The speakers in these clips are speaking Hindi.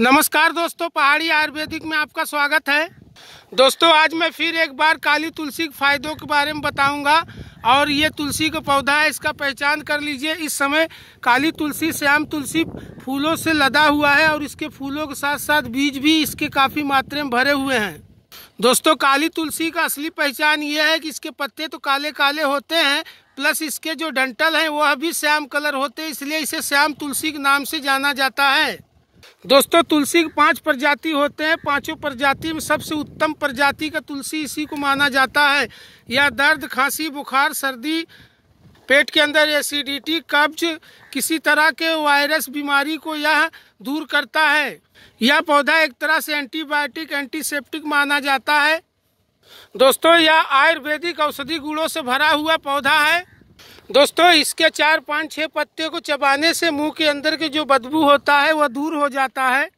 नमस्कार दोस्तों पहाड़ी आयुर्वेदिक में आपका स्वागत है दोस्तों आज मैं फिर एक बार काली तुलसी के फायदों के बारे में बताऊंगा और ये तुलसी का पौधा है इसका पहचान कर लीजिए इस समय काली तुलसी श्याम तुलसी फूलों से लदा हुआ है और इसके फूलों के साथ साथ बीज भी इसके काफ़ी मात्रा में भरे हुए हैं दोस्तों काली तुलसी का असली पहचान ये है कि इसके पत्ते तो काले काले होते हैं प्लस इसके जो डंटल हैं वह भी श्याम कलर होते हैं इसलिए इसे श्याम तुलसी के नाम से जाना जाता है दोस्तों तुलसी के पांच प्रजाति होते हैं पांचों प्रजाति में सबसे उत्तम प्रजाति का तुलसी इसी को माना जाता है यह दर्द खांसी बुखार सर्दी पेट के अंदर एसिडिटी कब्ज किसी तरह के वायरस बीमारी को यह दूर करता है यह पौधा एक तरह से एंटीबायोटिक एंटीसेप्टिक माना जाता है दोस्तों यह आयुर्वेदिक औषधि गुणों से भरा हुआ पौधा है दोस्तों इसके चार पाँच छः पत्ते को चबाने से मुंह के अंदर के जो बदबू होता है वह दूर हो जाता है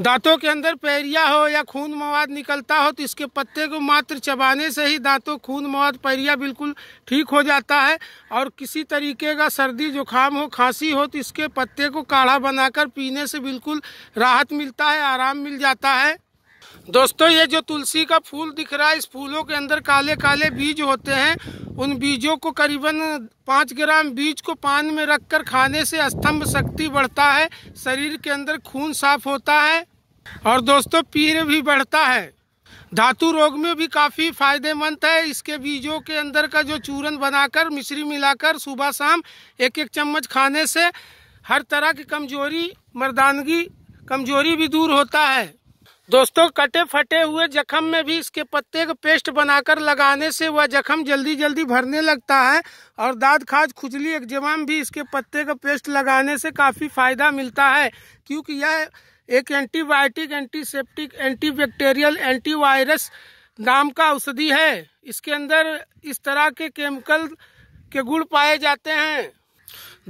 दांतों के अंदर पैरिया हो या खून मवाद निकलता हो तो इसके पत्ते को मात्र चबाने से ही दांतों खून मवाद पैरिया बिल्कुल ठीक हो जाता है और किसी तरीके का सर्दी जुकाम हो खांसी हो तो इसके पत्ते को काढ़ा बनाकर पीने से बिल्कुल राहत मिलता है आराम मिल जाता है दोस्तों ये जो तुलसी का फूल दिख रहा है इस फूलों के अंदर काले काले बीज होते हैं उन बीजों को करीबन पाँच ग्राम बीज को पान में रखकर खाने से स्तंभ शक्ति बढ़ता है शरीर के अंदर खून साफ होता है और दोस्तों पीर भी बढ़ता है धातु रोग में भी काफ़ी फायदेमंद है इसके बीजों के अंदर का जो चूरन बनाकर मिश्री मिलाकर सुबह शाम एक एक चम्मच खाने से हर तरह की कमजोरी मर्दानगी कमजोरी भी दूर होता है दोस्तों कटे फटे हुए जख्म में भी इसके पत्ते का पेस्ट बनाकर लगाने से वह जख्म जल्दी जल्दी भरने लगता है और दाद खाज खुजली एक्जमाम भी इसके पत्ते का पेस्ट लगाने से काफ़ी फायदा मिलता है क्योंकि यह एक एंटीबायोटिक एंटीसेप्टिक एंटीबैक्टीरियल एंटीवायरस नाम का औषधि है इसके अंदर इस तरह के केमिकल के गुण पाए जाते हैं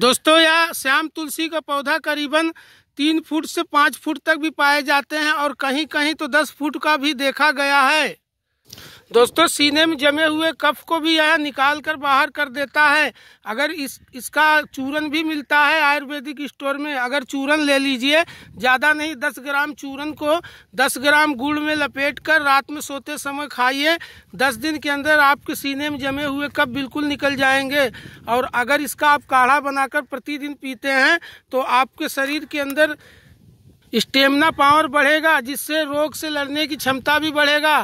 दोस्तों यह श्याम तुलसी का पौधा करीबन तीन फुट से पाँच फुट तक भी पाए जाते हैं और कहीं कहीं तो दस फुट का भी देखा गया है दोस्तों सीने में जमे हुए कफ को भी यह निकाल कर बाहर कर देता है अगर इस इसका चूरन भी मिलता है आयुर्वेदिक स्टोर में अगर चूरन ले लीजिए ज़्यादा नहीं दस ग्राम चूरन को दस ग्राम गुड़ में लपेट कर रात में सोते समय खाइए दस दिन के अंदर आपके सीने में जमे हुए कफ बिल्कुल निकल जाएंगे और अगर इसका आप काढ़ा बनाकर प्रतिदिन पीते हैं तो आपके शरीर के अंदर स्टेमिना पावर बढ़ेगा जिससे रोग से लड़ने की क्षमता भी बढ़ेगा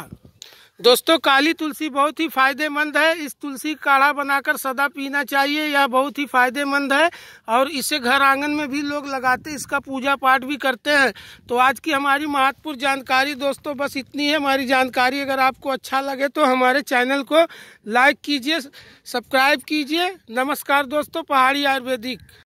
दोस्तों काली तुलसी बहुत ही फायदेमंद है इस तुलसी काढ़ा बनाकर सदा पीना चाहिए यह बहुत ही फायदेमंद है और इसे घर आंगन में भी लोग लगाते इसका पूजा पाठ भी करते हैं तो आज की हमारी महत्वपूर्ण जानकारी दोस्तों बस इतनी है हमारी जानकारी अगर आपको अच्छा लगे तो हमारे चैनल को लाइक कीजिए सब्सक्राइब कीजिए नमस्कार दोस्तों पहाड़ी आयुर्वेदिक